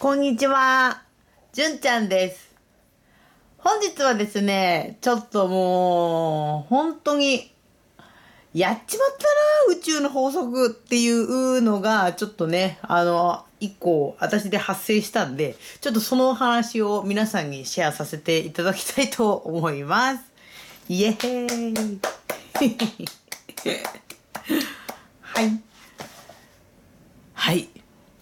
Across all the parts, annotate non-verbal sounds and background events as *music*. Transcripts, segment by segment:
こんにちは。じゅんちゃんです。本日はですね、ちょっともう、本当に、やっちまったな、宇宙の法則っていうのが、ちょっとね、あの、一個、私で発生したんで、ちょっとその話を皆さんにシェアさせていただきたいと思います。イエーイ *laughs* はい。はい。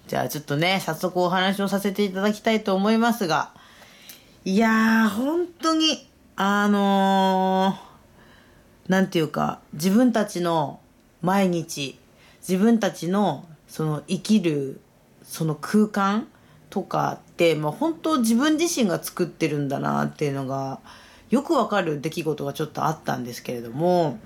じゃあちょっとね、早速お話をさせていただきたいと思いますが、いやー、本当に、あのー、なんていうか、自分たちの毎日、自分たちのその生きる、その空間とかって、まあ、本当自分自身が作ってるんだなっていうのが、よくわかる出来事がちょっとあったんですけれども、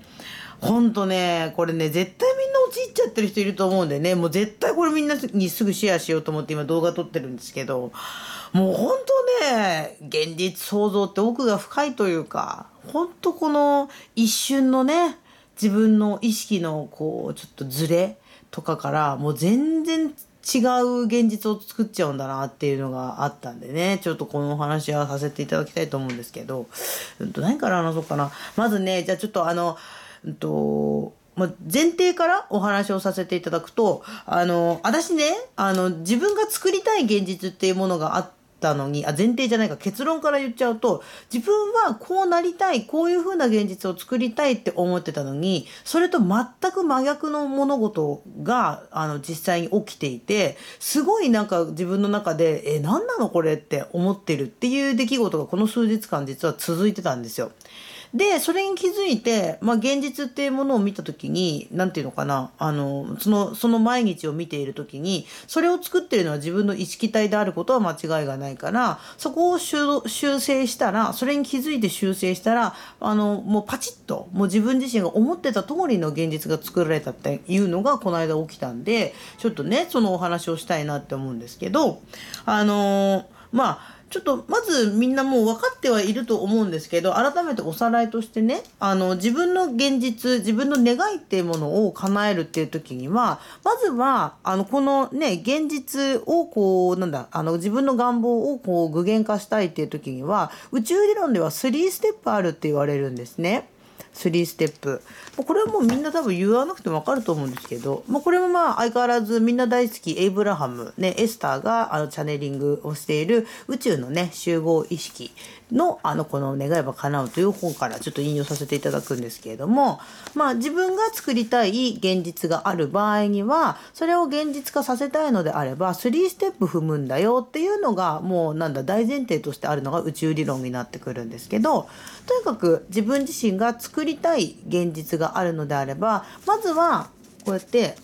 ほんとね、これね、絶対みんな陥っちゃってる人いると思うんでね、もう絶対これみんなにすぐシェアしようと思って今動画撮ってるんですけど、もうほんとね、現実創造って奥が深いというか、ほんとこの一瞬のね、自分の意識のこう、ちょっとズレとかから、もう全然違う現実を作っちゃうんだなっていうのがあったんでね、ちょっとこのお話はさせていただきたいと思うんですけど、何から話そうかな。まずね、じゃあちょっとあの、うんとまあ、前提からお話をさせていただくと、あの、私ね、あの、自分が作りたい現実っていうものがあったのに、あ、前提じゃないか、結論から言っちゃうと、自分はこうなりたい、こういう風な現実を作りたいって思ってたのに、それと全く真逆の物事が、あの、実際に起きていて、すごいなんか自分の中で、え、何なのこれって思ってるっていう出来事がこの数日間実は続いてたんですよ。でそれに気づいて、まあ、現実っていうものを見た時に何て言うのかなあのそのその毎日を見ている時にそれを作ってるのは自分の意識体であることは間違いがないからそこを修正したらそれに気づいて修正したらあのもうパチッともう自分自身が思ってた通りの現実が作られたっていうのがこの間起きたんでちょっとねそのお話をしたいなって思うんですけどあのまあちょっとまずみんなもう分かってはいると思うんですけど改めておさらいとしてねあの自分の現実自分の願いっていうものを叶えるっていう時にはまずはあのこのね現実をこうなんだあの自分の願望をこう具現化したいっていう時には宇宙理論では3ステップあるって言われるんですね。3ステップこれはもうみんな多分言わなくてもわかると思うんですけど、まあ、これもまあ相変わらずみんな大好きエイブラハム、ね、エスターがあのチャネリングをしている宇宙のね集合意識のあのこの願えば叶うという本からちょっと引用させていただくんですけれども、まあ、自分が作りたい現実がある場合にはそれを現実化させたいのであれば3ステップ踏むんだよっていうのがもうなんだ大前提としてあるのが宇宙理論になってくるんですけどとにかく自分自身が作りたい現実ががあるのであれば、まずは、こうやって、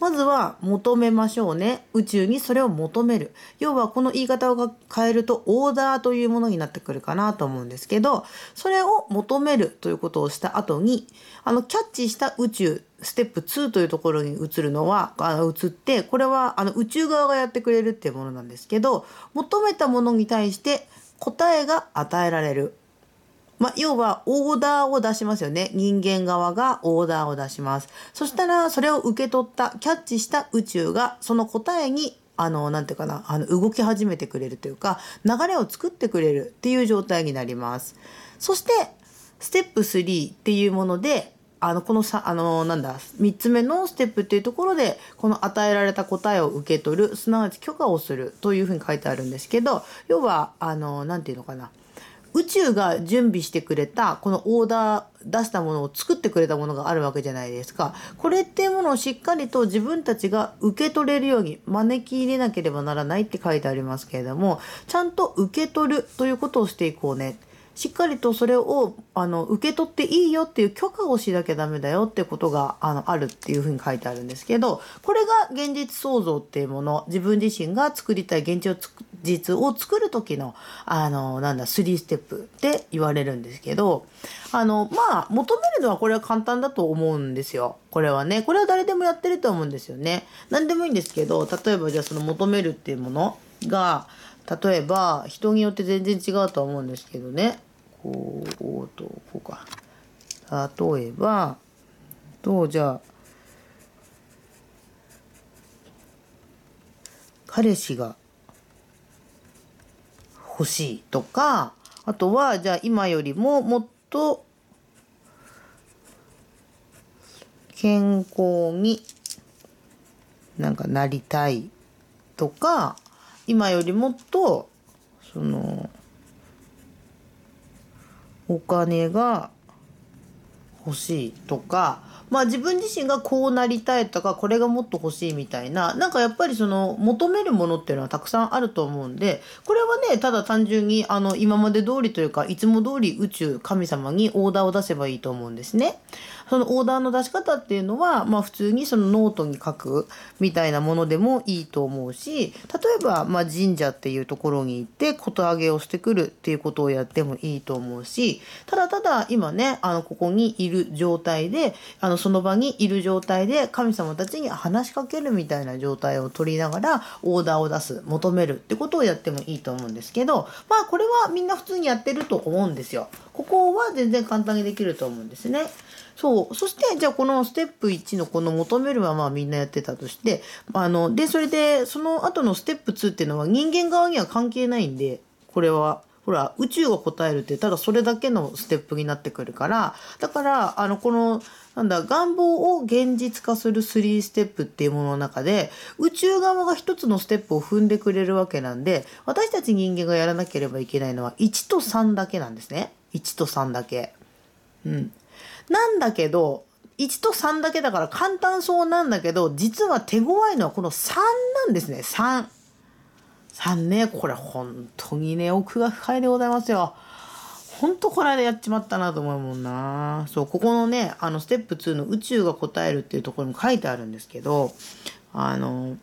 まずは求めましょうね。宇宙にそれを求める。要はこの言い方を変えるとオーダーというものになってくるかなと思うんですけど、それを求めるということをした後に、あの、キャッチした宇宙、ステップ2というところに移るのは、あの移って、これはあの宇宙側がやってくれるっていうものなんですけど、求めたものに対して答えが与えられる。まあ、要はオーダーを出しますよね。人間側がオーダーを出します。そしたら、それを受け取った、キャッチした宇宙が、その答えにあの、なんていうかな、あの、動き始めてくれるというか、流れを作ってくれるっていう状態になります。そして、ステップ3っていうもので、あの、このさ、あの、なんだ、3つ目のステップっていうところで、この与えられた答えを受け取る、すなわち許可をするというふうに書いてあるんですけど、要は、あの、なんていうのかな、宇宙が準備してくれたこのオーダー出したものを作ってくれたものがあるわけじゃないですかこれっていうものをしっかりと自分たちが受け取れるように招き入れなければならないって書いてありますけれどもちゃんと受け取るということをしていこうねしっかりとそれをあの受け取っていいよっていう許可をしなきゃダメだよってことがあのあるっていうふうに書いてあるんですけどこれが現実創造っていうもの自分自身が作りたい現実を作って実を作る時の、あの、なんだ、3ステップって言われるんですけど、あの、まあ、求めるのはこれは簡単だと思うんですよ。これはね。これは誰でもやってると思うんですよね。何でもいいんですけど、例えばじゃあその求めるっていうものが、例えば人によって全然違うと思うんですけどね。こうと、こうか。例えば、と、じゃあ、彼氏が欲しいとかあとはじゃあ今よりももっと健康になんかなりたいとか今よりもっとそのお金が欲しいとかまあ自分自身がこうなりたいとか、これがもっと欲しいみたいな、なんかやっぱりその求めるものっていうのはたくさんあると思うんで、これはね、ただ単純にあの今まで通りというか、いつも通り宇宙、神様にオーダーを出せばいいと思うんですね。そのオーダーの出し方っていうのは、まあ、普通にそのノートに書くみたいなものでもいいと思うし例えば、ま神社っていうところに行ってことあげをしてくるっていうことをやってもいいと思うしただただ今ねあのここにいる状態であのその場にいる状態で神様たちに話しかけるみたいな状態を取りながらオーダーを出す求めるってことをやってもいいと思うんですけどまあこれはみんな普通にやってると思うんですよ。ここは全然簡単にできると思うんですね。そう。そして、じゃあこのステップ1のこの求めるはまあみんなやってたとして、あの、で、それで、その後のステップ2っていうのは人間側には関係ないんで、これは。ほら、宇宙が答えるってただそれだけのステップになってくるから、だから、あの、この、なんだ、願望を現実化する3ステップっていうものの中で、宇宙側が一つのステップを踏んでくれるわけなんで、私たち人間がやらなければいけないのは1と3だけなんですね。1と3だけ。うん。なんだけど、1と3だけだから簡単そうなんだけど、実は手強いのはこの3なんですね。3。3ね、これ本当にね、奥が深いでございますよ。ほんとこの間やっちまったなと思うもんな。そう、ここのね、あの、ステップ2の宇宙が答えるっていうところにも書いてあるんですけど、あの、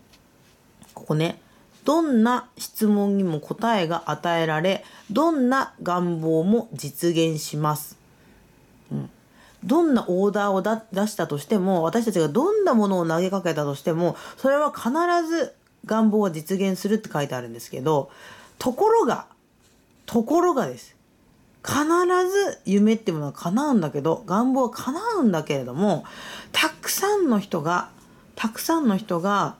ここね、どんな質問にも答えが与えられどんな願望も実現します、うん、どんなオーダーを出したとしても私たちがどんなものを投げかけたとしてもそれは必ず願望は実現するって書いてあるんですけどところがところがです必ず夢ってものは叶うんだけど願望は叶うんだけれどもたくさんの人がたくさんの人が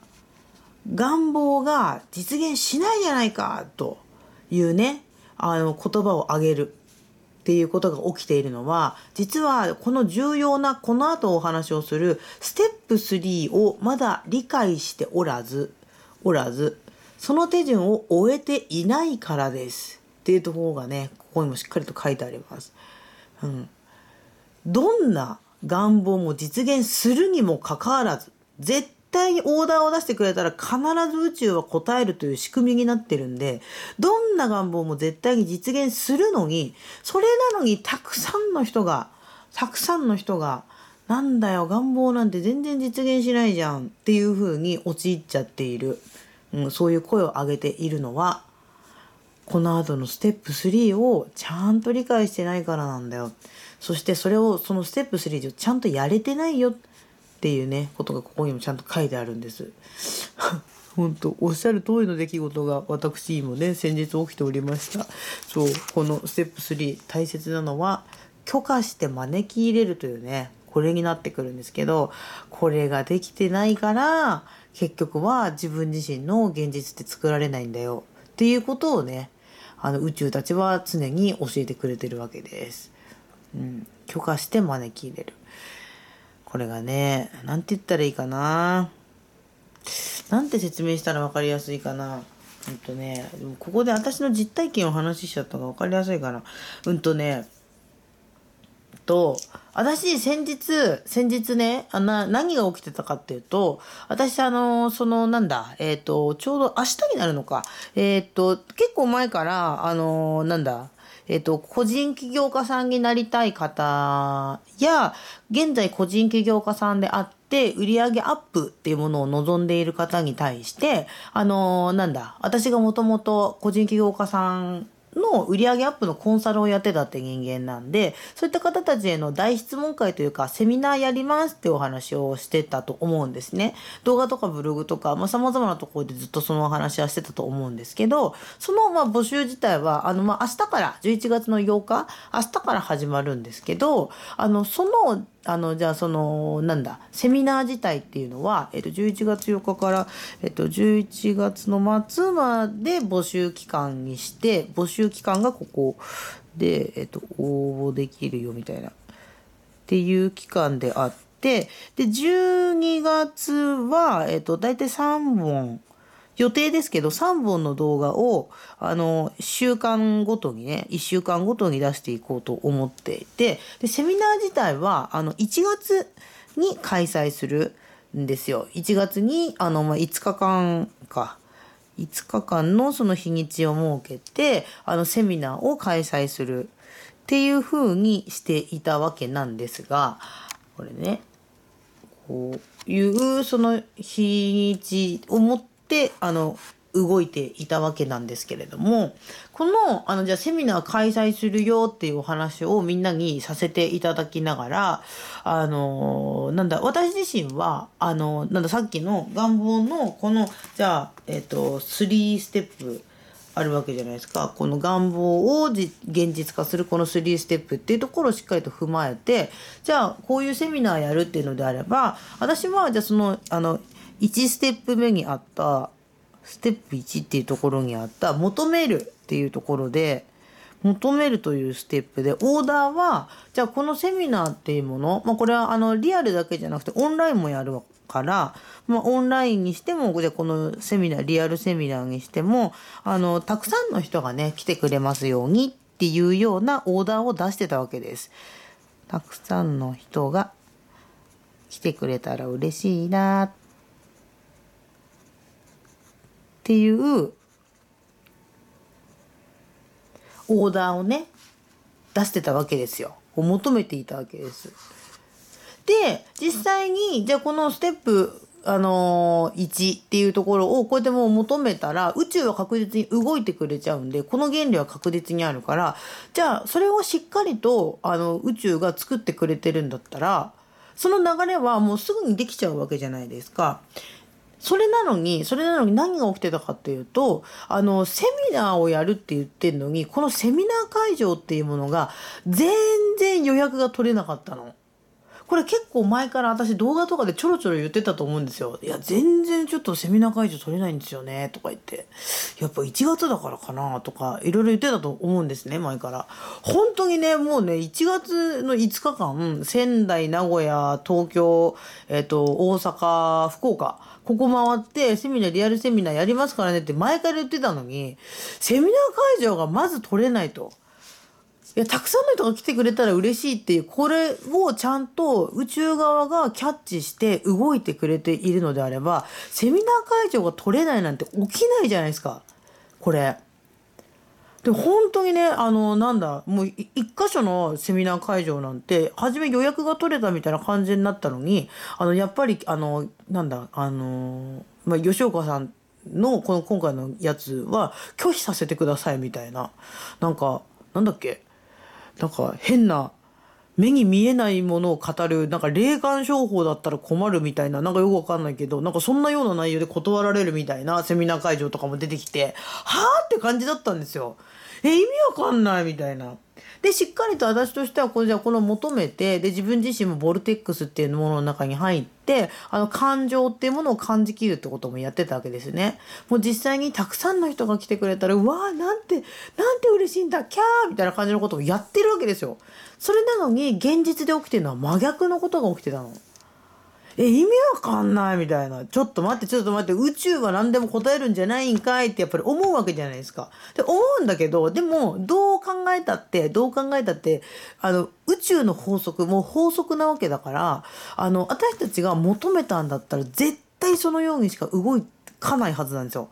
願望が実現しないじゃないかというねあの言葉をあげるっていうことが起きているのは実はこの重要なこの後お話をするステップ3をまだ理解しておらずおらずその手順を終えていないからですっていうところがねここにもしっかりと書いてあります。うん、どんな願望も実現するにもかかわらず絶対にオーダーを出してくれたら必ず宇宙は答えるという仕組みになってるんで、どんな願望も絶対に実現するのに、それなのにたくさんの人が、たくさんの人が、なんだよ、願望なんて全然実現しないじゃんっていう風に陥っちゃっている。うん、そういう声を上げているのは、この後のステップ3をちゃんと理解してないからなんだよ。そしてそれを、そのステップ3をちゃんとやれてないよ。っていうねことがここにもちゃんと書いてあるんです。*laughs* 本当おっしゃる通りの出来事が私にもね先日起きておりましたそうこのステップ3大切なのは許可して招き入れるというねこれになってくるんですけどこれができてないから結局は自分自身の現実って作られないんだよっていうことをねあの宇宙たちは常に教えてくれてるわけです。うん、許可して招き入れるこれがね、なんて言ったらいいかな。なんて説明したら分かりやすいかな。うんとね、ここで私の実体験を話しちゃったのが分かりやすいかな。うんとね、と、私先日、先日ね、あな、何が起きてたかっていうと、私あの、そのなんだ、えっ、ー、と、ちょうど明日になるのか、えっ、ー、と、結構前から、あの、なんだ、えっと、個人起業家さんになりたい方や、現在個人起業家さんであって、売上アップっていうものを望んでいる方に対して、あのー、なんだ、私がもともと個人起業家さんの売上アップのコンサルをやってたって人間なんで、そういった方たちへの大質問会というか、セミナーやりますってお話をしてたと思うんですね。動画とかブログとか、まあ、様々なところでずっとそのお話はしてたと思うんですけど、その、まあ、募集自体は、あの、ま明日から、11月の8日、明日から始まるんですけど、あの、その、あのじゃあそのなんだセミナー自体っていうのは、えっと、11月4日から、えっと、11月の末まで募集期間にして募集期間がここで、えっと、応募できるよみたいなっていう期間であってで12月は、えっと、大体3本。予定ですけど3本の動画を、あの、週間ごとにね、1週間ごとに出していこうと思っていて、で、セミナー自体は、あの、1月に開催するんですよ。1月に、あの、まあ、5日間か、5日間のその日にちを設けて、あの、セミナーを開催するっていう風にしていたわけなんですが、これね、こういうその日にちを持っってあの動いていたわけなんですけれどもこのあのじゃあセミナー開催するよっていうお話をみんなにさせていただきながらあのなんだ私自身はあのなんださっきの願望のこのじゃあ、えっと3ステップあるわけじゃないですかこの願望を現実化するこの3ステップっていうところをしっかりと踏まえてじゃあこういうセミナーやるっていうのであれば私はじゃあその。あの1ステップ目にあったステップ1っていうところにあった求めるっていうところで求めるというステップでオーダーはじゃあこのセミナーっていうもの、まあ、これはあのリアルだけじゃなくてオンラインもやるから、まあ、オンラインにしてもこのセミナーリアルセミナーにしてもあのたくさんの人がね来てくれますようにっていうようなオーダーを出してたわけです。たくさんの人が来てくれたら嬉しいなっていうオーダーをね出してたわけですよ。を求めていたわけです。で実際にじゃあこのステップあのー、1っていうところをこうやってもう求めたら宇宙は確実に動いてくれちゃうんでこの原理は確実にあるからじゃあそれをしっかりとあの宇宙が作ってくれてるんだったらその流れはもうすぐにできちゃうわけじゃないですか。それなのに、それなのに何が起きてたかっていうと、あの、セミナーをやるって言ってんのに、このセミナー会場っていうものが、全然予約が取れなかったの。これ結構前から私動画とかでちょろちょろ言ってたと思うんですよ。いや、全然ちょっとセミナー会場取れないんですよね、とか言って。やっぱ1月だからかな、とか、いろいろ言ってたと思うんですね、前から。本当にね、もうね、1月の5日間、仙台、名古屋、東京、えっ、と、大阪、福岡、ここ回ってセミナー、リアルセミナーやりますからねって前から言ってたのに、セミナー会場がまず取れないと。いや、たくさんの人が来てくれたら嬉しいっていう、これをちゃんと宇宙側がキャッチして動いてくれているのであれば、セミナー会場が取れないなんて起きないじゃないですか。これ。で本当にねあのなんだもう一箇所のセミナー会場なんて初め予約が取れたみたいな感じになったのにあのやっぱりあのなんだあの、まあ、吉岡さんのこの今回のやつは拒否させてくださいみたいななんかなんだっけなんか変な目に見えないものを語る、なんか霊感商法だったら困るみたいな、なんかよくわかんないけど、なんかそんなような内容で断られるみたいなセミナー会場とかも出てきて、はぁって感じだったんですよ。え、意味わかんないみたいな。でしっかりと私としてはこれじゃこの求めてで自分自身もボルテックスっていうものの中に入ってあの感情っていうものを感じきるってこともやってたわけですね。もう実際にたくさんの人が来てくれたらうわーなんてなんて嬉しいんだキャーみたいな感じのことをやってるわけですよ。それなのに現実で起きてるのは真逆のことが起きてたの。え、意味わかんないみたいな。ちょっと待って、ちょっと待って、宇宙は何でも答えるんじゃないんかいってやっぱり思うわけじゃないですか。で、思うんだけど、でも、どう考えたって、どう考えたって、あの、宇宙の法則、もう法則なわけだから、あの、私たちが求めたんだったら、絶対そのようにしか動かないはずなんですよ。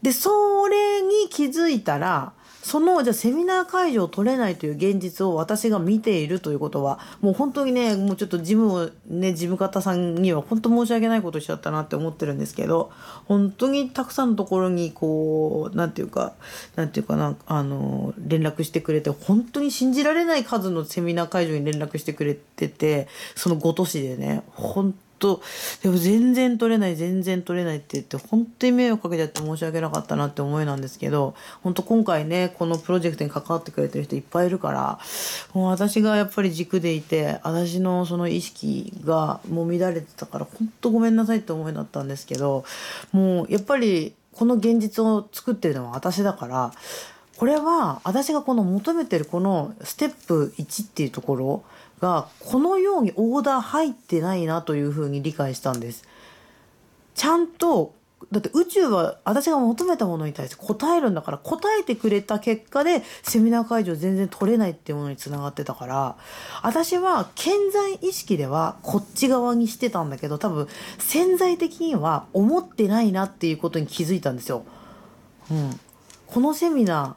で、それに気づいたら、そのじゃセミナー会場を取れないという現実を私が見ているということはもう本当にねもうちょっと事務をね事務方さんには本当申し訳ないことしちゃったなって思ってるんですけど本当にたくさんのところにこう何て言うか何て言うかなあの連絡してくれて本当に信じられない数のセミナー会場に連絡してくれててそのご都市でね本とでも全然取れない全然取れないって言って本当に迷惑かけちゃって申し訳なかったなって思いなんですけど本当今回ねこのプロジェクトに関わってくれてる人いっぱいいるからもう私がやっぱり軸でいて私のその意識がもう乱れてたから本当ごめんなさいって思いだったんですけどもうやっぱりこの現実を作ってるのは私だからこれは私がこの求めてるこのステップ1っていうところがこのようにオーダー入ってないなというふうに理解したんです。ちゃんとだって宇宙は私が求めたものに対して答えるんだから答えてくれた結果でセミナー会場全然取れないっていうものにつながってたから私は健在意識ではこっち側にしてたんだけど多分潜在的には思ってないなっていうことに気づいたんですよ。うん、このセミナ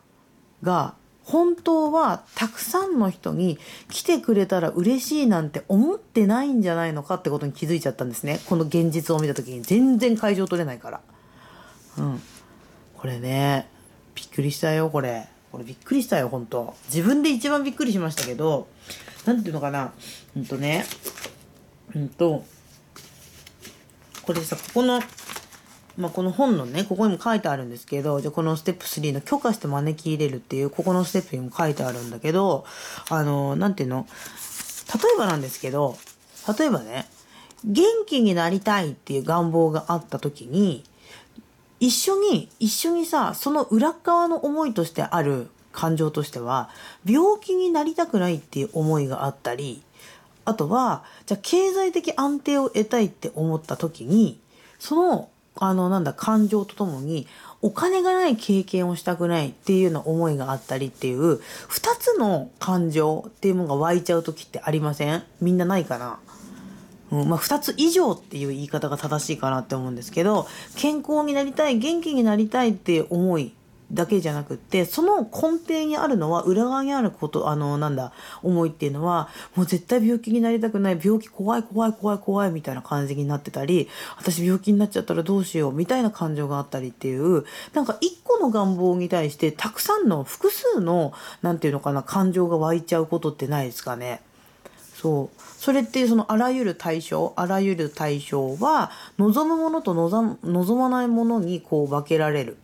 ーが本当はたくさんの人に来てくれたら嬉しいなんて思ってないんじゃないのかってことに気づいちゃったんですねこの現実を見た時に全然会場取れないからうんこれねびっくりしたよこれこれびっくりしたよ本当自分で一番びっくりしましたけど何ていうのかなうんとねうんとこれさここのまあ、この本のねここにも書いてあるんですけどじゃこのステップ3の「許可して招き入れる」っていうここのステップにも書いてあるんだけどあの何ていうの例えばなんですけど例えばね元気になりたいっていう願望があった時に一緒に一緒にさその裏側の思いとしてある感情としては病気になりたくないっていう思いがあったりあとはじゃあ経済的安定を得たいって思った時にそのあの、なんだ、感情とともに、お金がない経験をしたくないっていうような思いがあったりっていう、二つの感情っていうものが湧いちゃう時ってありませんみんなないかなうん、まあ、2つ以上っていう言い方が正しいかなって思うんですけど健康になりたい元気になりたいって思いだけじゃなくってその根底にあるのは裏側にあることあのなんだ思いっていうのはもう絶対病気になりたくない病気怖い怖い怖い怖いみたいな感じになってたり私病気になっちゃったらどうしようみたいな感情があったりっていうなんか一個の願望に対してたくさんの複数の何て言うのかな感情が湧いちゃうことってないですかね。そうそれってそのあらゆる対象あらゆる対象は望むものと望まないものにこう分けられる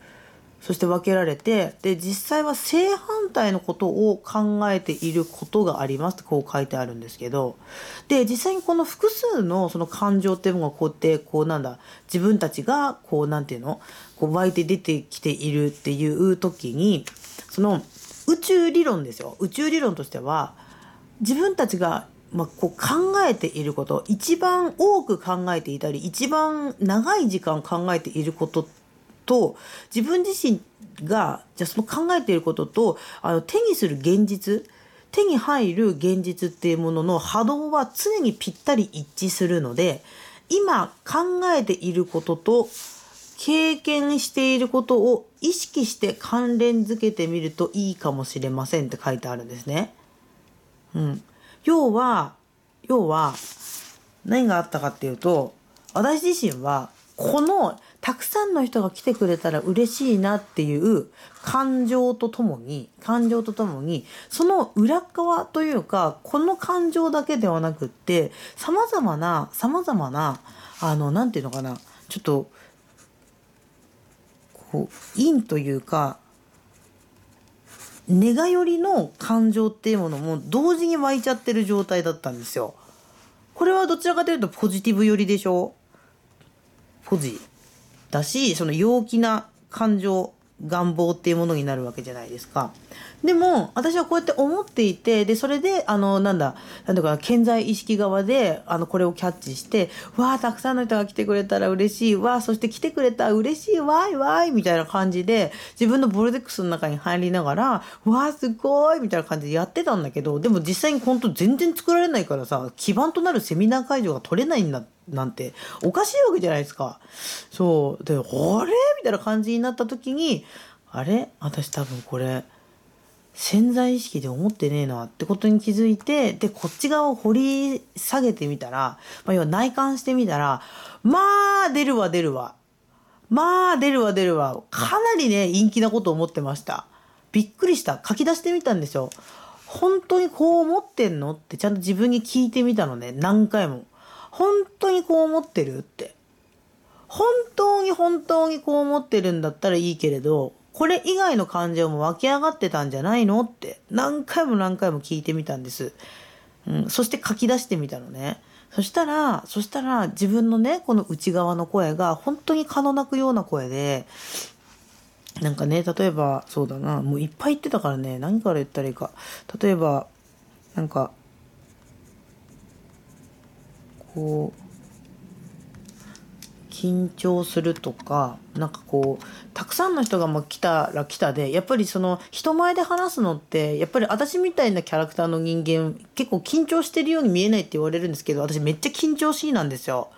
そして分けられてで実際は正反対のことを考えていることがありますってこう書いてあるんですけどで実際にこの複数のその感情っていうのがこうやってこうなんだ自分たちがこうなんていうのこう湧いて出てきているっていう時にその宇宙理論ですよ宇宙理論としては自分たちがまあ、こう考えていること一番多く考えていたり一番長い時間考えていることってと自分自身がじゃあその考えていることとあの手にする現実手に入る現実っていうものの波動は常にぴったり一致するので今考えていることと経験していることを意識して関連づけてみるといいかもしれませんって書いてあるんですね。うん、要は要は何があったかっていうと私自身はこのたくさんの人が来てくれたら嬉しいなっていう感情とともに、感情とともに、その裏側というか、この感情だけではなくって、様々な、様々な、あの、なんていうのかな、ちょっと、こう、陰というか、寝ガ寄りの感情っていうものも同時に湧いちゃってる状態だったんですよ。これはどちらかというとポジティブ寄りでしょ孤児だしその陽気な感情願望っていうものになるわけじゃないですか。でも、私はこうやって思っていて、で、それで、あの、なんだ、なんだか、健在意識側で、あの、これをキャッチして、わあ、たくさんの人が来てくれたら嬉しいわあ、そして来てくれたら嬉しいわいわいみたいな感じで、自分のボルデックスの中に入りながら、わあ、すごいみたいな感じでやってたんだけど、でも実際に本当全然作られないからさ、基盤となるセミナー会場が取れないんだって。なんておかしいわけじゃないですか。そうで「あれ?」みたいな感じになった時に「あれ私多分これ潜在意識で思ってねえな」ってことに気づいてでこっち側を掘り下げてみたら、まあ、要は内観してみたらまあ出るわ出るわまあ出るわ出るわかなりね陰気なこと思ってました。びっくりした書き出してみたんですよ。本当にこう思ってんのってちゃんと自分に聞いてみたのね何回も。本当にこう思ってるって本当に本当にこう思ってるんだったらいいけれどこれ以外の感情も湧き上がってたんじゃないのって何回も何回も聞いてみたんです、うん、そして書き出してみたのねそしたらそしたら自分のねこの内側の声が本当に蚊の鳴くような声でなんかね例えばそうだなもういっぱい言ってたからね何から言ったらいいか例えばなんかこう緊張するとかなんかこうたくさんの人がま来たら来たでやっぱりその人前で話すのってやっぱり私みたいなキャラクターの人間結構緊張してるように見えないって言われるんですけど私めっちゃ緊張しいなんですよ。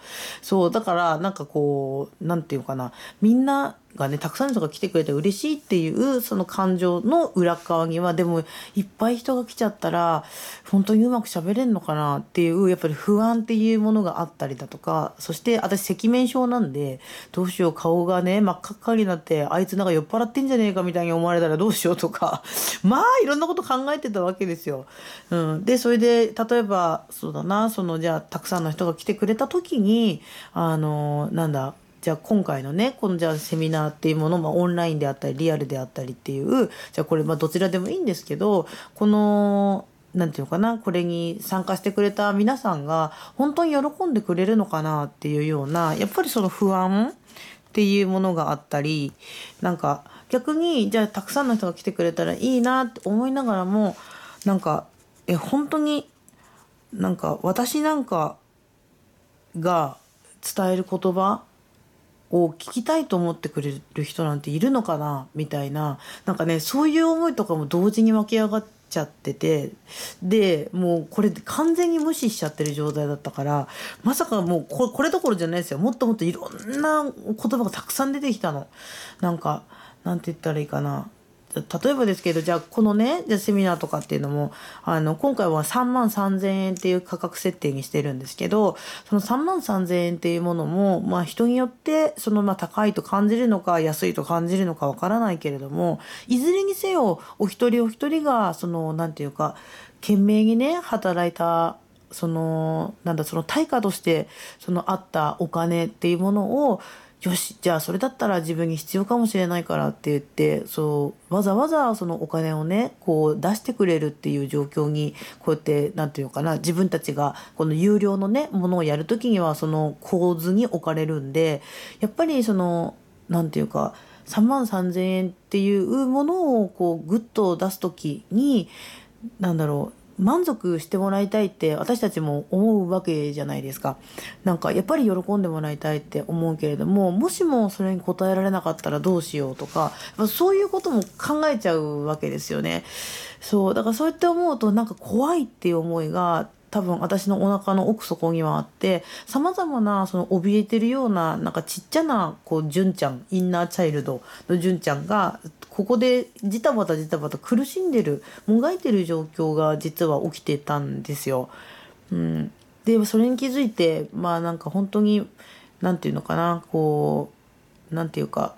そうだからなんかこう何て言うかなみんながねたくさんの人が来てくれて嬉しいっていうその感情の裏側にはでもいっぱい人が来ちゃったら本当にうまく喋れんのかなっていうやっぱり不安っていうものがあったりだとかそして私赤面症なんでどうしよう顔がね真っ赤っかになってあいつなんか酔っ払ってんじゃねえかみたいに思われたらどうしようとか *laughs* まあいろんなこと考えてたわけですよ。うん、でそれで例えばそうだなそのじゃあたくさんの人が来てくれた時にあのなんだじゃあ今回のねこのじゃあセミナーっていうものもオンラインであったりリアルであったりっていうじゃあこれまあどちらでもいいんですけどこの何て言うのかなこれに参加してくれた皆さんが本当に喜んでくれるのかなっていうようなやっぱりその不安っていうものがあったりなんか逆にじゃあたくさんの人が来てくれたらいいなって思いながらもなんかえ本当になんか私なんかが伝える言葉を聞きたいと思ってくれる人なんているのかなみたいななんかねそういう思いとかも同時に湧き上がっちゃっててでもうこれ完全に無視しちゃってる状態だったからまさかもうこれどころじゃないですよもっともっといろんな言葉がたくさん出てきたのなんかなんて言ったらいいかな例えばですけど、じゃあこのね、じゃセミナーとかっていうのも、あの、今回は3万3000円っていう価格設定にしてるんですけど、その3万3000円っていうものも、まあ人によって、そのまあ高いと感じるのか、安いと感じるのかわからないけれども、いずれにせよ、お一人お一人が、その、なんていうか、懸命にね、働いたそのなんだその対価としてそのあったお金っていうものをよし、じゃあそれだったら自分に必要かもしれないからって言って、そう、わざわざそのお金をね、こう出してくれるっていう状況に、こうやって、何て言うのかな、自分たちがこの有料のね、ものをやるときにはその構図に置かれるんで、やっぱりその、何て言うか、3万3000円っていうものをこうグッと出す時に何だろう満足してもらいたいって私たちも思うわけじゃないですか。なんかやっぱり喜んでもらいたいって思うけれども、もしもそれに応えられなかったらどうしようとか、そういうことも考えちゃうわけですよね。そう、だからそうやって思うとなんか怖いっていう思いが多分私のお腹の奥底にはあって、様々なその怯えてるような、なんかちっちゃな、こう、純ちゃん、インナーチャイルドの純ちゃんが、ここでジタバタジタバタ苦しんでる、もがいてる状況が実は起きてたんですよ。うん。で、それに気づいて、まあなんか本当に、何て言うのかな、こう、何て言うか、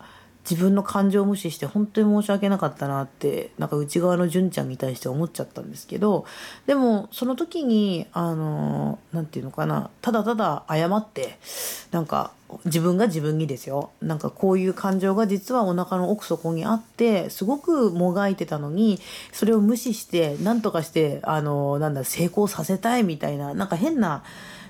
自分の感情を無視して本当に申し訳なかったなってなんか内側の純ちゃんに対して思っちゃったんですけどでもその時にあの何て言うのかなただただ謝ってなんか自分が自分にですよなんかこういう感情が実はお腹の奥底にあってすごくもがいてたのにそれを無視して何とかしてあのなんだ成功させたいみたいななんか変な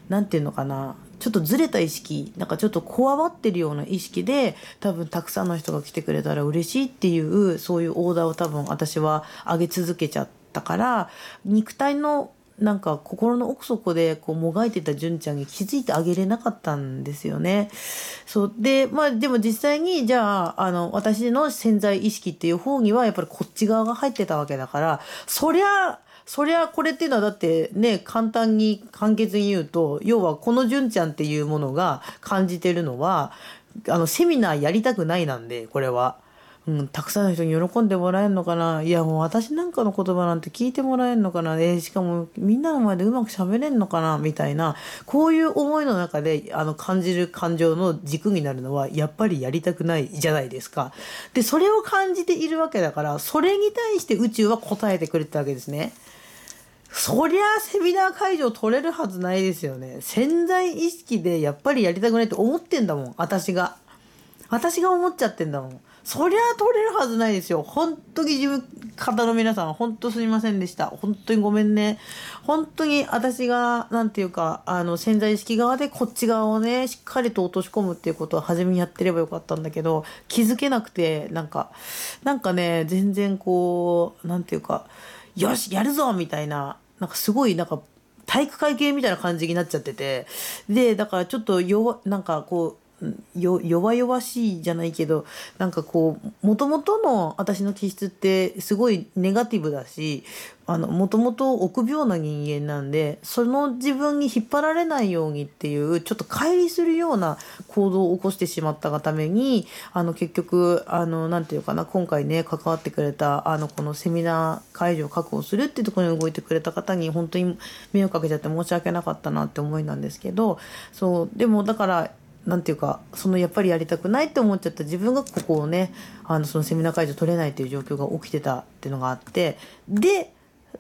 何て言うのかなちょっとずれた意識なんかちょっとこわばってるような意識で多分たくさんの人が来てくれたら嬉しいっていうそういうオーダーを多分私は上げ続けちゃったから肉体のなんか心の奥底でこうもがいてた純ちゃんに気づいてあげれなかったんですよね。そうでまあでも実際にじゃああの私の潜在意識っていう方にはやっぱりこっち側が入ってたわけだからそりゃそりゃこれっていうのはだってね簡単に簡潔に言うと要はこの純ちゃんっていうものが感じてるのはあのセミナーやりたくないなんでこれは。うん、たくさんの人に喜んでもらえるのかないやもう私なんかの言葉なんて聞いてもらえるのかなえー、しかもみんなの前でうまく喋れんのかなみたいなこういう思いの中であの感じる感情の軸になるのはやっぱりやりたくないじゃないですか。でそれを感じているわけだからそれに対して宇宙は答えてくれたわけですね。そりゃセミナー会場取れるはずないですよね。潜在意識でやっぱりやりたくないって思ってんだもん、私が。私が思っちゃってんだもん。そりゃ取れるはずないですよ。本当に自分、方の皆さん、本当すみませんでした。本当にごめんね。本当に私が、なんていうか、あの、潜在意識側でこっち側をね、しっかりと落とし込むっていうことを初めにやってればよかったんだけど、気づけなくて、なんか、なんかね、全然こう、なんていうか、よしやるぞみたいななんかすごいなんか体育会系みたいな感じになっちゃっててでだからちょっとよなんかこう弱々しいじゃないけどなんかこうもともとの私の気質ってすごいネガティブだしもともと臆病な人間なんでその自分に引っ張られないようにっていうちょっと乖離するような行動を起こしてしまったがためにあの結局何て言うかな今回ね関わってくれたあのこのセミナー会場を確保するっていうところに動いてくれた方に本当に迷惑かけちゃって申し訳なかったなって思いなんですけどそうでもだからなんていうかそのやっぱりやりたくないって思っちゃった自分がここをねあのそのセミナー会場取れないという状況が起きてたっていうのがあってで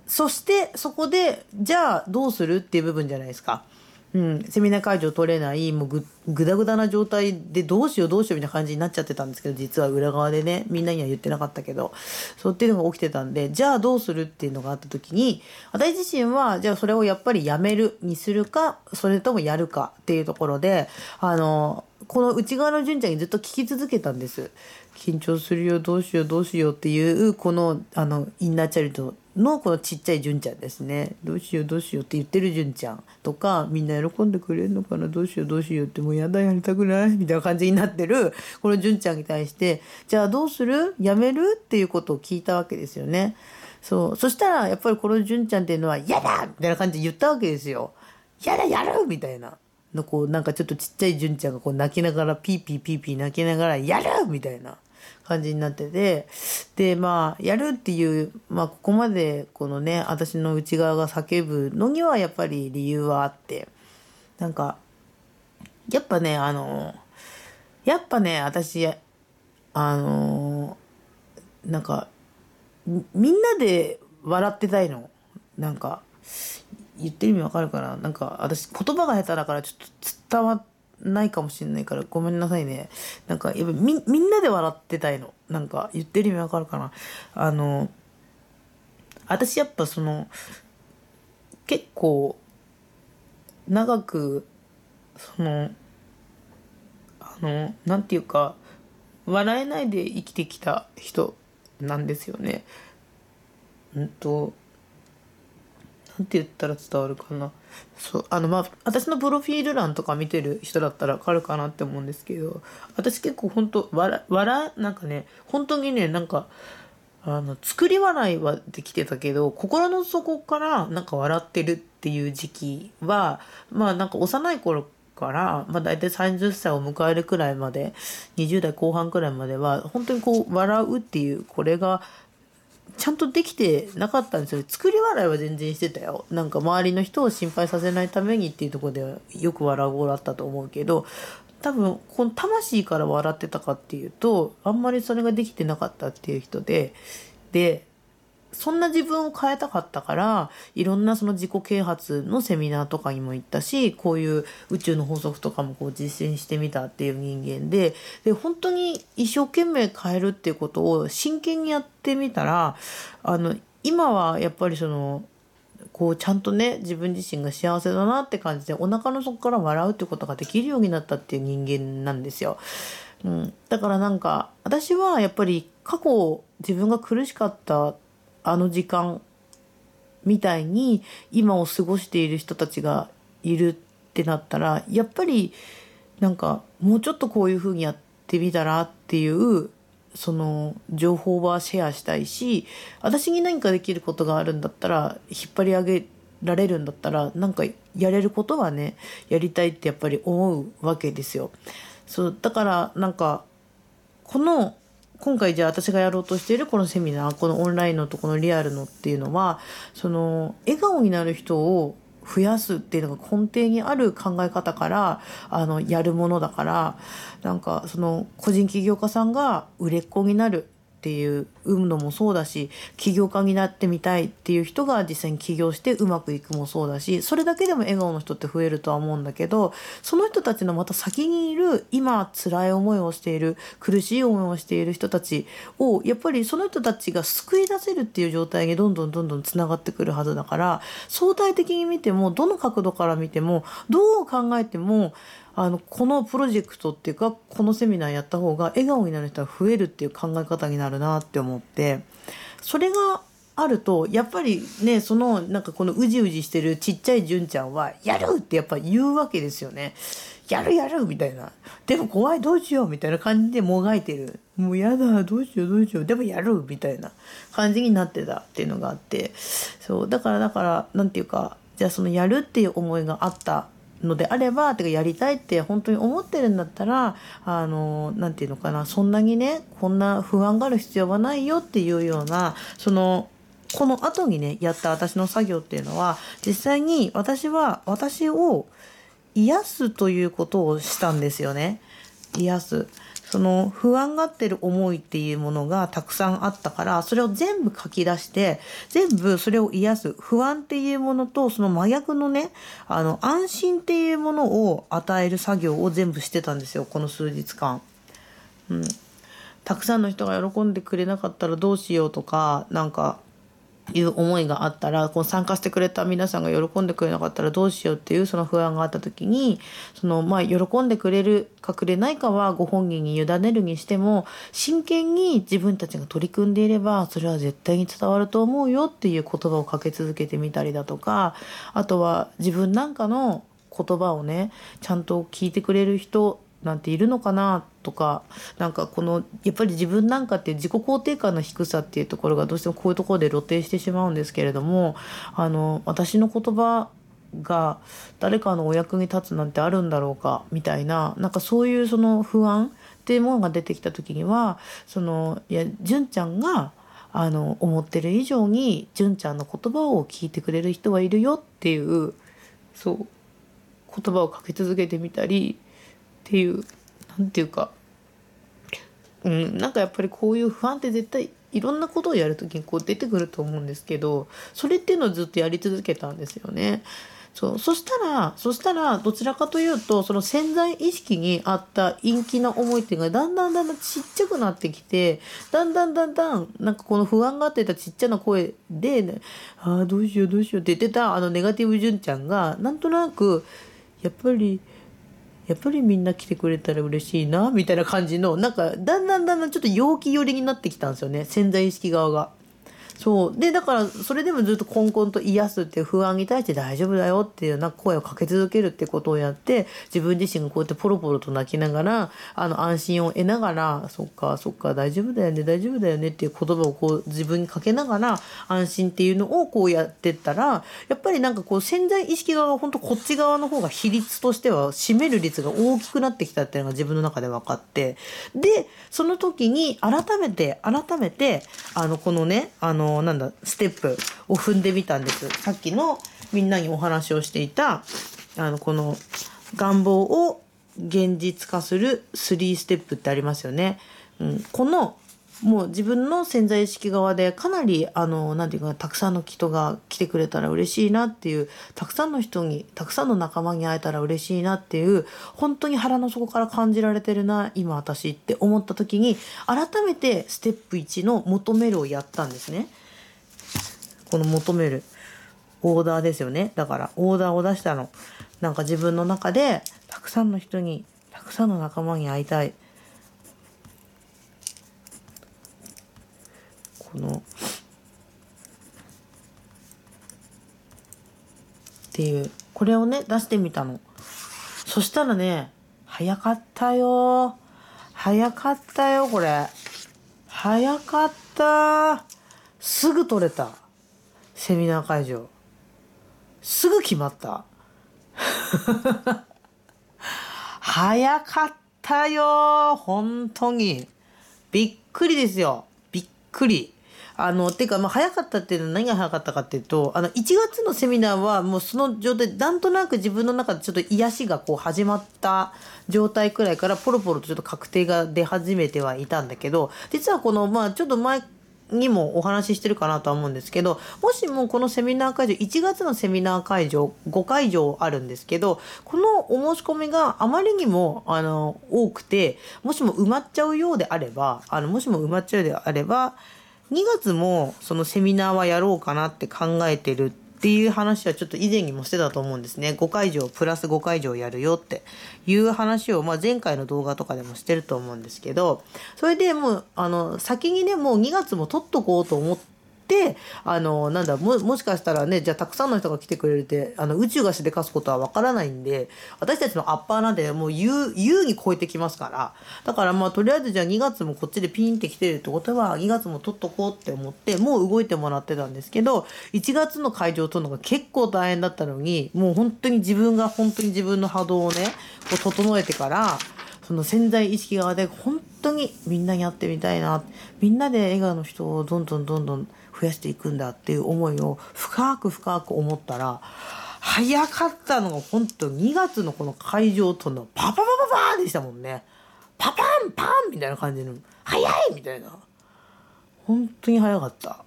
そしてそこでじゃあどうするっていう部分じゃないですか。うん、セミナー会場取れないもうぐだぐだな状態でどうしようどうしようみたいな感じになっちゃってたんですけど実は裏側でねみんなには言ってなかったけどそうっていうのが起きてたんでじゃあどうするっていうのがあった時に私自身はじゃあそれをやっぱりやめるにするかそれともやるかっていうところであのこの内側の純ちゃんにずっと聞き続けたんです。緊張するよどうしようどうしようっていうこのあのインナーチャイルドのこのちっちゃい純ちゃんですねどうしようどうしようって言ってる純ちゃんとかみんな喜んでくれるのかなどうしようどうしようってもうやだやりたくないみたいな感じになってるこの純ちゃんに対してじゃあどうするやめるっていうことを聞いたわけですよね。そうそしたらやっぱりこの純ちゃんっていうのは「嫌だ!」みたいな感じで言ったわけですよ。やだやるみたいな。のこうなんかちょっとちっちゃい純ちゃんがこう泣きながらピーピーピーピー泣きながら「やる!」みたいな。感じになってて、で、まあ、やるっていう、まあ、ここまでこのね、私の内側が叫ぶのにはやっぱり理由はあって、なんか、やっぱね、あの、やっぱね、私、あの、なんか、みんなで笑ってたいの。なんか、言ってる意味わかるかななんか、私言葉が下手だからちょっと伝わって、ないかもしんないからごめんなさいね。なんか、やっぱみ、みんなで笑ってたいの。なんか、言ってる意味わかるかな。あの、私やっぱその、結構、長く、その、あの、なんていうか、笑えないで生きてきた人なんですよね。うんと、んて言ったら伝わるかな。そう、あの、まあ、私のプロフィール欄とか見てる人だったらわかるかなって思うんですけど、私結構本当笑、笑、なんかね、本当にね、なんか、あの、作り笑いはできてたけど、心の底からなんか笑ってるっていう時期は、まあなんか幼い頃から、まあ大体30歳を迎えるくらいまで、20代後半くらいまでは、本当にこう笑うっていう、これがちゃんとできてなかったんですよ作り笑いは全然してたよなんか周りの人を心配させないためにっていうとこでよく笑う子だったと思うけど多分この魂から笑ってたかっていうとあんまりそれができてなかったっていう人ででそんな自分を変えたかったから、いろんなその自己啓発のセミナーとかにも行ったし、こういう宇宙の法則とかもこう実践してみたっていう人間で、で、本当に一生懸命変えるっていうことを真剣にやってみたら、あの、今はやっぱりその、こうちゃんとね自分自身が幸せだなって感じでお腹の底から笑うってことができるようになったっていう人間なんですよ。うん、だからなんか私はやっぱり過去自分が苦しかったあの時間みたいに今を過ごしている人たちがいるってなったらやっぱりなんかもうちょっとこういうふうにやってみたらっていうその情報はシェアしたいし私に何かできることがあるんだったら引っ張り上げられるんだったらなんかやれることはねやりたいってやっぱり思うわけですよ。そうだからなんかこの今回じゃあ私がやろうとしているこのセミナーこのオンラインのとこのリアルのっていうのはその笑顔になる人を増やすっていうのが根底にある考え方からあのやるものだからなんかその個人起業家さんが売れっ子になるっていうのもそうだし起業家になってみたいっていう人が実際に起業してうまくいくもそうだしそれだけでも笑顔の人って増えるとは思うんだけどその人たちのまた先にいる今辛い思いをしている苦しい思いをしている人たちをやっぱりその人たちが救い出せるっていう状態にどんどんどんどんつながってくるはずだから相対的に見てもどの角度から見てもどう考えてもあのこのプロジェクトっていうかこのセミナーやった方が笑顔になる人は増えるっていう考え方になるなって思ってそれがあるとやっぱりねそのなんかこのうじうじしてるちっちゃい純ちゃんは「やる!」ってやっぱ言うわけですよね。やるやるみたいな。でも怖いどうしようみたいな感じでもがいてる。もうやだどうしようどうしよう。でもやるみたいな感じになってたっていうのがあって。そうだからだから何て言うかじゃあそのやるっていう思いがあったのであればてかやりたいって本当に思ってるんだったらあの何て言うのかなそんなにねこんな不安がある必要はないよっていうようなそのこの後にねやった私の作業っていうのは実際に私は私を癒すということをしたんですよね。癒す。その不安がってる思いっていうものがたくさんあったからそれを全部書き出して全部それを癒す不安っていうものとその真逆のねあの安心っていうものを与える作業を全部してたんですよこの数日間。うん、たくさんの人が喜んでくれなかったらどうしようとかなんかいう思いがあったらこう参加してくれた皆さんが喜んでくれなかったらどうしようっていうその不安があった時にそのまあ喜んでくれるかくれないかはご本人に委ねるにしても真剣に自分たちが取り組んでいればそれは絶対に伝わると思うよっていう言葉をかけ続けてみたりだとかあとは自分なんかの言葉をねちゃんと聞いてくれる人なんているのかなとかなんかこのやっぱり自分なんかって自己肯定感の低さっていうところがどうしてもこういうところで露呈してしまうんですけれどもあの私の言葉が誰かのお役に立つなんてあるんだろうかみたいななんかそういうその不安っていうものが出てきた時にはそのいや純ちゃんがあの思ってる以上に純ちゃんの言葉を聞いてくれる人はいるよっていうそう言葉をかけ続けてみたりっていう何て言うか、うん、なんかやっぱりこういう不安って絶対いろんなことをやる時にこう出てくると思うんですけどそれっていうのをずっとやり続けたんですよね。そうそしたらそしたらどちらかというとその潜在意識にあった陰気な思いっていうのがだんだんだんだんちっちゃくなってきてだんだんだんだんなんかこの不安があってたちっちゃな声で、ね「ああどうしようどうしよう」って言ってたあのネガティブ純ちゃんがなんとなくやっぱり。やっぱりみんな来てくれたら嬉しいなみたいな感じのなんかだんだんだんだんちょっと陽気寄りになってきたんですよね潜在意識側が。そうでだからそれでもずっとこんこんと癒すっていう不安に対して大丈夫だよっていうな声をかけ続けるってことをやって自分自身がこうやってポロポロと泣きながらあの安心を得ながらそっかそっか大丈夫だよね大丈夫だよねっていう言葉をこう自分にかけながら安心っていうのをこうやってったらやっぱりなんかこう潜在意識側が本当こっち側の方が比率としては占める率が大きくなってきたっていうのが自分の中で分かってでその時に改めて改めてあのこのねあののなんだステップを踏んでみたんですさっきのみんなにお話をしていたあのこの願望を現実化する3ステップってありますよね。うん、このもう自分の潜在意識側でかなりあのなんていうかたくさんの人が来てくれたら嬉しいなっていうたくさんの人にたくさんの仲間に会えたら嬉しいなっていう本当に腹の底から感じられてるな今私って思った時に改めてステップ1の「求める」をやったんですね。この求めるオーダーですよねだからオーダーを出したのなんか自分の中でたくさんの人にたくさんの仲間に会いたい。このっていうこれをね出してみたのそしたらね早かったよ早かったよこれ早かったすぐ取れたセミナー会場すぐ決まった *laughs* 早かったよ本当にびっくりですよびっくりあのていうかまあ早かったっていうのは何が早かったかっていうとあの1月のセミナーはもうその状態なんとなく自分の中でちょっと癒しがこう始まった状態くらいからポロポロとちょっと確定が出始めてはいたんだけど実はこのまあちょっと前にもお話ししてるかなとは思うんですけど、もしもこのセミナー会場、1月のセミナー会場、5会場あるんですけど、このお申し込みがあまりにも、あの、多くて、もしも埋まっちゃうようであれば、あの、もしも埋まっちゃうようであれば、2月もそのセミナーはやろうかなって考えてるっていう話はちょっと以前にもしてたと思うんですね。5会場プラス5会場やるよっていう話を、まあ、前回の動画とかでもしてると思うんですけど、それでもう、あの、先にね、もう2月も取っとこうと思って、ってあのなんだももしかしたらねじゃあたくさんの人が来てくれるってあの宇宙がしでかすことはわからないんで私たちのアッパーなんてもう優優に超えてきますからだからまあとりあえずじゃあ2月もこっちでピンって来てるってことは2月も取っとこうって思ってもう動いてもらってたんですけど1月の会場を取るのが結構大変だったのにもう本当に自分が本当に自分の波動をねこう整えてからその潜在意識側で本当にみんなに会ってみたいなみんなで笑顔の人をどんどんどんどん増やしていくんだっていう思いを深く深く思ったら早かったのが本当2月のこの会場とのパパパパパーでしたもんね。パパンパンみたいな感じの早いみたいな本当に早かった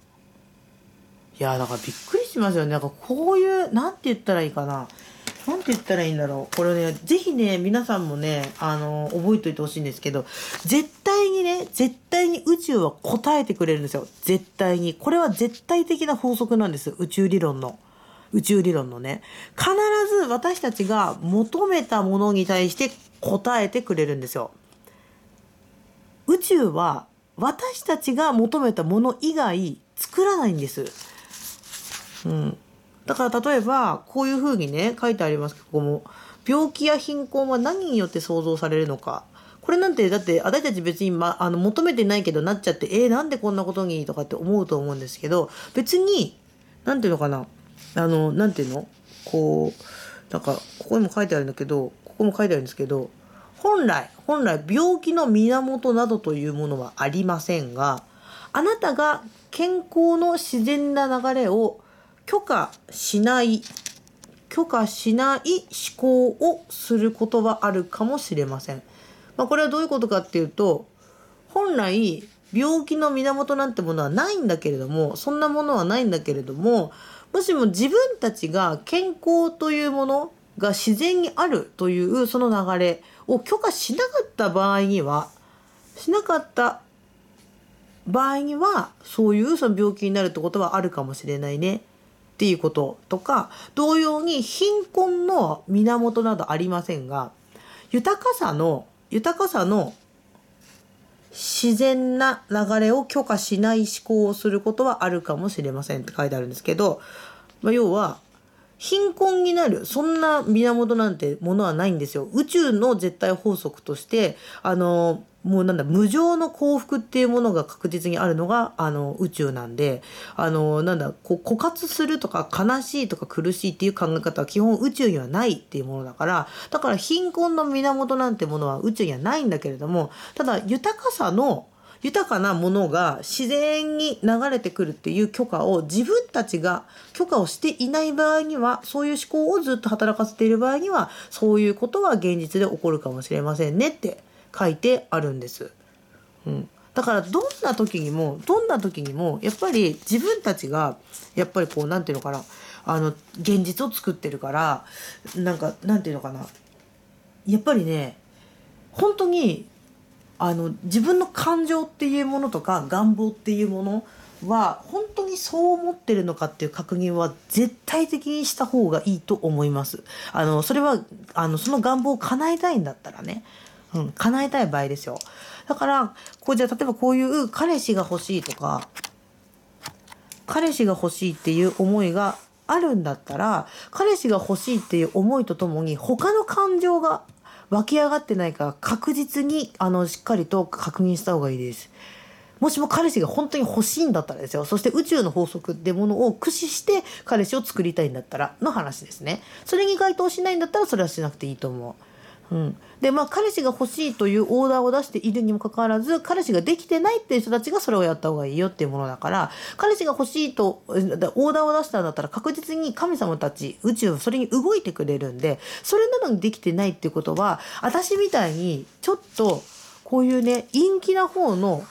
いやだからびっくりしますよねなんかこういう何て言ったらいいかななんて言ったらいいんだろう。これね、ぜひね、皆さんもね、あの、覚えておいてほしいんですけど、絶対にね、絶対に宇宙は答えてくれるんですよ。絶対に。これは絶対的な法則なんです。宇宙理論の。宇宙理論のね。必ず私たちが求めたものに対して答えてくれるんですよ。宇宙は私たちが求めたもの以外作らないんです。うん。だから例えばこういうふうにね書いてありますけどここも病気や貧困は何によって想像されるのかこれなんてだって私たち別に、ま、あの求めてないけどなっちゃってえー、なんでこんなことにとかって思うと思うんですけど別に何ていうのかなあの何ていうのこうなんかここにも書いてあるんだけどここも書いてあるんですけど本来本来病気の源などというものはありませんがあなたが健康の自然な流れを許可しない許可しない思考をすることはあるかもしれません。まあ、これはどういうことかっていうと本来病気の源なんてものはないんだけれどもそんなものはないんだけれどももしも自分たちが健康というものが自然にあるというその流れを許可しなかった場合にはしなかった場合にはそういうその病気になるってことはあるかもしれないね。っていうこととか同様に貧困の源などありませんが豊かさの豊かさの自然な流れを許可しない思考をすることはあるかもしれませんって書いてあるんですけど、まあ、要は貧困になるそんな源なんてものはないんですよ。宇宙の絶対法則としてあのもうなんだ無常の幸福っていうものが確実にあるのがあの宇宙なんであのなんだこ枯渇するとか悲しいとか苦しいっていう考え方は基本宇宙にはないっていうものだからだから貧困の源なんてものは宇宙にはないんだけれどもただ豊かさの豊かなものが自然に流れてくるっていう許可を自分たちが許可をしていない場合にはそういう思考をずっと働かせている場合にはそういうことは現実で起こるかもしれませんねって書いてあるんです。うん、だからどんな時にもどんな時にもやっぱり自分たちがやっぱりこう何て言うのかなあの現実を作ってるからなんか何て言うのかなやっぱりね本当にあの自分の感情っていうものとか願望っていうものは本当にそう思ってるのかっていう確認は絶対的にした方がいいと思います。あのそれはあのその願望を叶えたいんだったらね。うん、叶えたい場合ですよ。だから、こうじゃ例えばこういう彼氏が欲しいとか、彼氏が欲しいっていう思いがあるんだったら、彼氏が欲しいっていう思いとともに、他の感情が湧き上がってないから確実に、あの、しっかりと確認した方がいいです。もしも彼氏が本当に欲しいんだったらですよ。そして宇宙の法則ってものを駆使して彼氏を作りたいんだったらの話ですね。それに該当しないんだったらそれはしなくていいと思う。うん、でまあ彼氏が欲しいというオーダーを出しているにもかかわらず彼氏ができてないっていう人たちがそれをやった方がいいよっていうものだから彼氏が欲しいとオーダーを出したんだったら確実に神様たち宇宙はそれに動いてくれるんでそれなのにできてないっていうことは私みたいにちょっとこういうね陰気な方の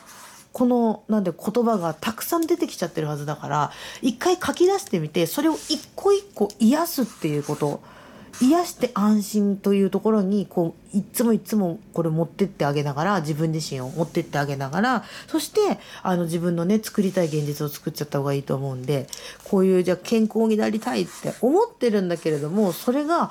このなんで言葉がたくさん出てきちゃってるはずだから一回書き出してみてそれを一個一個癒すっていうこと。癒して安心というところにこういつもいつもこれ持ってってあげながら自分自身を持ってってあげながらそしてあの自分のね作りたい現実を作っちゃった方がいいと思うんでこういうじゃあ健康になりたいって思ってるんだけれどもそれが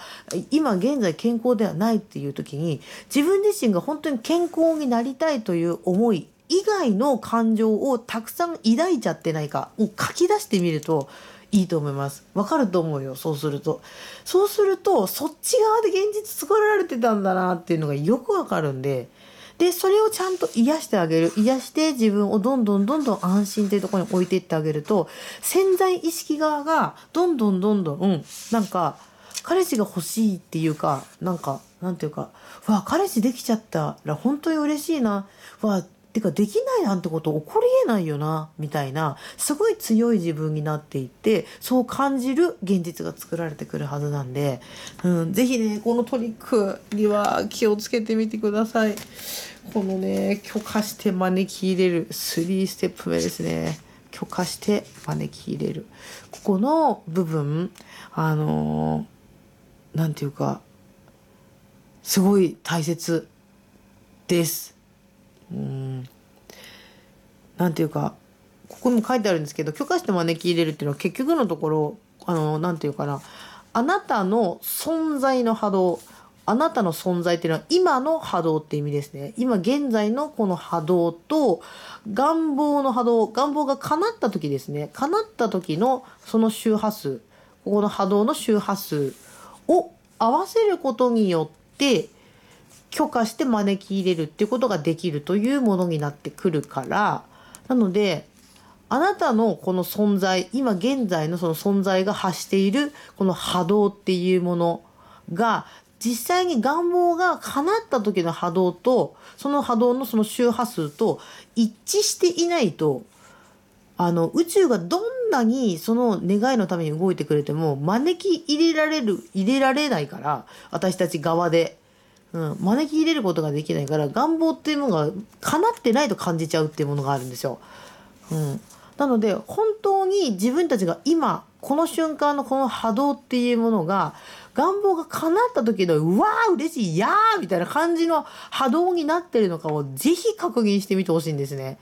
今現在健康ではないっていう時に自分自身が本当に健康になりたいという思い以外の感情をたくさん抱いちゃってないかを書き出してみるといいと思います。わかると思うよ、そうすると。そうすると、そっち側で現実作られてたんだなっていうのがよくわかるんで、で、それをちゃんと癒してあげる。癒して自分をどんどんどんどん安心っていうところに置いていってあげると、潜在意識側がどんどんどんどん、うん、なんか、彼氏が欲しいっていうか、なんか、なんていうか、わ彼氏できちゃったら本当に嬉しいな。わてかできないなんてこと起こりえないよなみたいなすごい強い自分になっていってそう感じる現実が作られてくるはずなんで、うん、是非ねこのトリックには気をつけてみてくださいこのね許可して招き入れる3ステップ目ですね許可して招き入れるここの部分あの何、ー、て言うかすごい大切です。うん何て言うかここにも書いてあるんですけど許可して招き入れるっていうのは結局のところあの何て言うかなあなたの存在の波動あなたの存在っていうのは今の波動って意味ですね。今現在のこの波動と願望の波動、願望が叶った時ですね。叶った時のその周波数、ここの波動の周波数を合わせることによって許可して招き入れるっていうことができるというものになってくるから、なのであなたのこの存在今現在のその存在が発しているこの波動っていうものが実際に願望が叶った時の波動とその波動のその周波数と一致していないとあの宇宙がどんなにその願いのために動いてくれても招き入れられる入れられないから私たち側でうん、招き入れることができないから願望っていうものが叶ってないと感じちゃうっていうものがあるんですよ。うん、なので本当に自分たちが今この瞬間のこの波動っていうものが願望が叶った時のうわー嬉しいやーみたいな感じの波動になってるのかをぜひ確認してみてほしいんですね。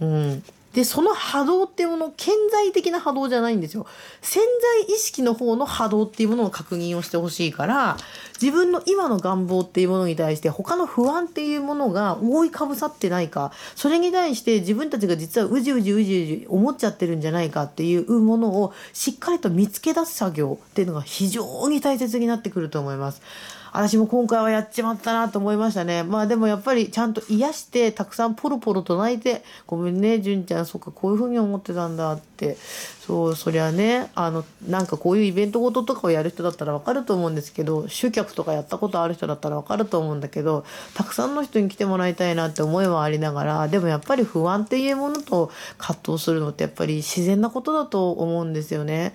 うん、でその波動っていうもの顕在的な波動じゃないんですよ潜在意識の方の波動っていうものを確認をしてほしいから自分の今の願望っていうものに対して他の不安っていうものが覆いかぶさってないかそれに対して自分たちが実はうじうじうじうじ思っちゃってるんじゃないかっていうものをしっかりと見つけ出す作業っていうのが非常に大切になってくると思います。私も今回はやっちまったなと思いましたね。まあでもやっぱりちゃんと癒して、たくさんポロポロと泣いて、ごめんね、純ちゃん、そっか、こういうふうに思ってたんだって。そう、そりゃね、あの、なんかこういうイベントごととかをやる人だったらわかると思うんですけど、集客とかやったことある人だったらわかると思うんだけど、たくさんの人に来てもらいたいなって思いはありながら、でもやっぱり不安っていうものと葛藤するのってやっぱり自然なことだと思うんですよね。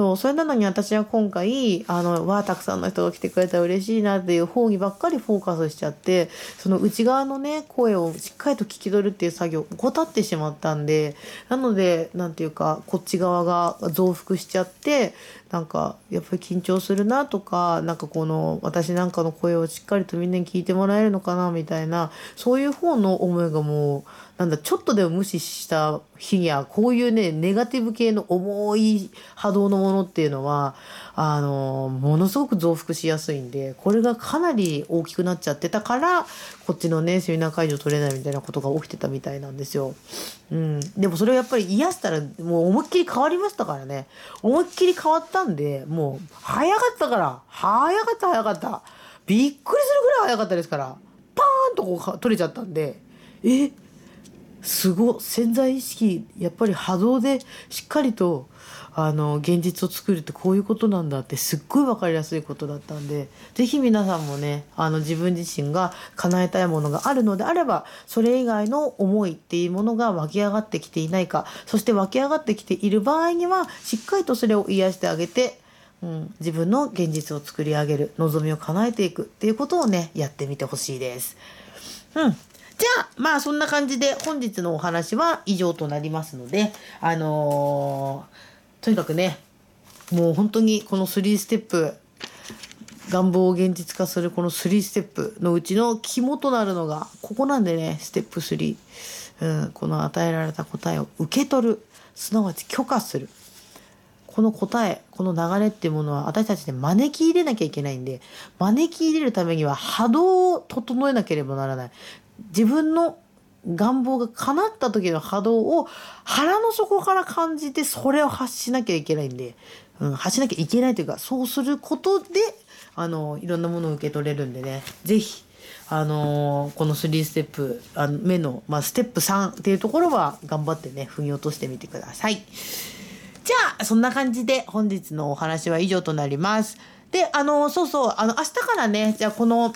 そう、それなのに私は今回、あの、わあ、たくさんの人が来てくれたら嬉しいなっていう方にばっかりフォーカスしちゃって、その内側のね、声をしっかりと聞き取るっていう作業、怠ってしまったんで、なので、何て言うか、こっち側が増幅しちゃって、なんか、やっぱり緊張するなとか、なんかこの、私なんかの声をしっかりとみんなに聞いてもらえるのかな、みたいな、そういう方の思いがもう、なんだちょっとでも無視した日にはこういうねネガティブ系の重い波動のものっていうのはあのものすごく増幅しやすいんでこれがかなり大きくなっちゃってたからこっちのねセミナー会場取れないみたいなことが起きてたみたいなんですよ。うん、でもそれをやっぱり癒したらもう思いっきり変わりましたからね思いっきり変わったんでもう早かったから早かった早かったびっくりするぐらい早かったですからパーンとこう取れちゃったんでえすご潜在意識やっぱり波動でしっかりとあの現実を作るってこういうことなんだってすっごい分かりやすいことだったんで是非皆さんもねあの自分自身が叶えたいものがあるのであればそれ以外の思いっていうものが湧き上がってきていないかそして湧き上がってきている場合にはしっかりとそれを癒してあげてうん、自分の現実を作り上げる望みを叶えていくっていうことをねやってみてほしいです。うんじゃあ、まあそんな感じで本日のお話は以上となりますので、あのー、とにかくね、もう本当にこの3ステップ、願望を現実化するこの3ステップのうちの肝となるのが、ここなんでね、ステップ3。うん、この与えられた答えを受け取る。すなわち許可する。この答え、この流れっていうものは私たちで招き入れなきゃいけないんで、招き入れるためには波動を整えなければならない。自分の願望が叶った時の波動を腹の底から感じてそれを発しなきゃいけないんで、うん、発しなきゃいけないというかそうすることであのいろんなものを受け取れるんでね是非あのー、この3ステップあの目の、まあ、ステップ3っていうところは頑張ってね踏み落としてみてください。じゃあそんな感じで本日のお話は以上となります。であのー、そうそうあの明日からねじゃあこの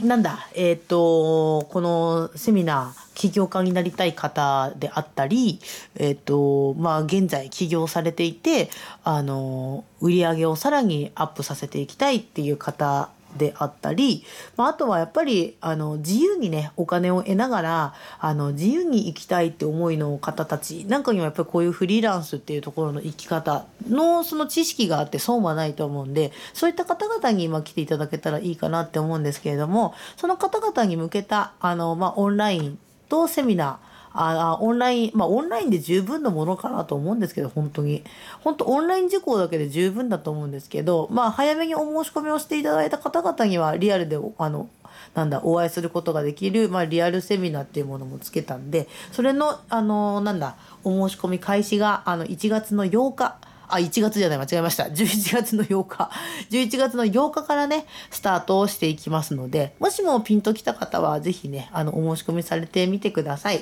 なんだ、えっ、ー、と、このセミナー、起業家になりたい方であったり、えっ、ー、と、まあ、現在起業されていて、あの、売り上げをさらにアップさせていきたいっていう方であったり、まあ、あとはやっぱりあの自由にねお金を得ながらあの自由に生きたいって思いの方たちなんかにはやっぱりこういうフリーランスっていうところの生き方のその知識があって損はないと思うんでそういった方々に今来ていただけたらいいかなって思うんですけれどもその方々に向けたあの、まあ、オンラインとセミナーあオンライン、まあオンラインで十分のものかなと思うんですけど、本当に。本当オンライン受講だけで十分だと思うんですけど、まあ早めにお申し込みをしていただいた方々にはリアルで、あの、なんだ、お会いすることができる、まあリアルセミナーっていうものもつけたんで、それの、あの、なんだ、お申し込み開始が、あの、1月の8日、あ、1月じゃない、間違えました。11月の8日。11月の8日からね、スタートをしていきますので、もしもピンときた方は、ぜひね、あの、お申し込みされてみてください。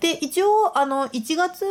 で、一応、あの、1月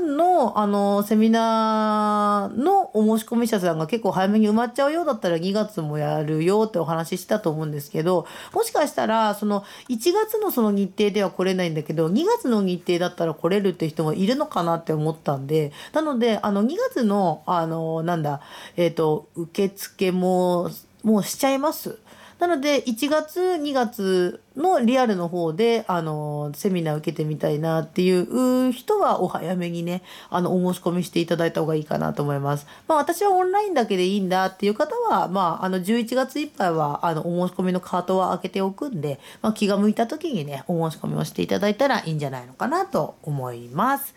の、あの、セミナーのお申し込み者さんが結構早めに埋まっちゃうようだったら2月もやるよってお話ししたと思うんですけど、もしかしたら、その、1月のその日程では来れないんだけど、2月の日程だったら来れるって人もいるのかなって思ったんで、なので、あの、2月の、あの、なんだ、えっ、ー、と、受付も、もうしちゃいます。なので1月2月のリアルの方であのセミナー受けてみたいなっていう人はお早めにねあのお申し込みしていただいた方がいいかなと思います。まあ私はオンラインだけでいいんだっていう方はまああの11月いっぱいはあのお申し込みのカートは開けておくんで、まあ、気が向いた時にねお申し込みをしていただいたらいいんじゃないのかなと思います。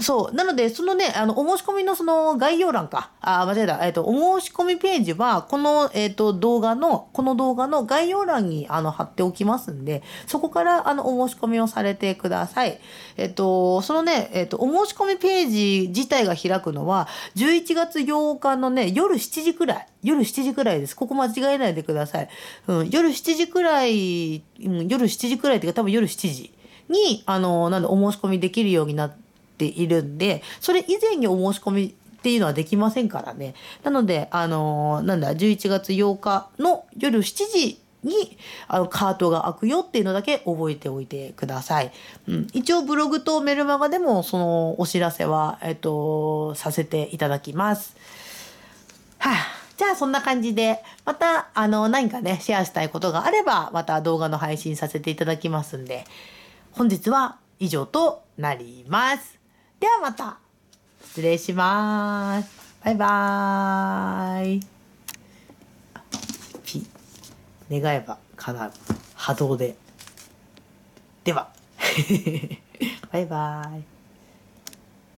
そう。なので、そのね、あの、お申し込みのその概要欄か。あ、間違えた。えっ、ー、と、お申し込みページは、この、えっ、ー、と、動画の、この動画の概要欄に、あの、貼っておきますんで、そこから、あの、お申し込みをされてください。えっ、ー、と、そのね、えっ、と、お申し込みページ自体が開くのは、11月8日のね、夜7時くらい。夜7時くらいです。ここ間違えないでください。うん、夜7時くらい、うん、夜7時くらいっていうか、多分夜7時に、あの、なんで、お申し込みできるようになって、ているんで、それ以前にお申し込みっていうのはできませんからね。なので、あのー、なんだ、11月8日の夜7時にあのカートが開くよっていうのだけ覚えておいてください。うん、一応ブログとメルマガでもそのお知らせは、えっと、させていただきます。はあ、じゃあそんな感じで、またあの何かね、シェアしたいことがあれば、また動画の配信させていただきますんで、本日は以上となります。ではまた失礼します。バイバーイ。ピ。願えば叶う。波動で。では。*laughs* *laughs* バイバーイ。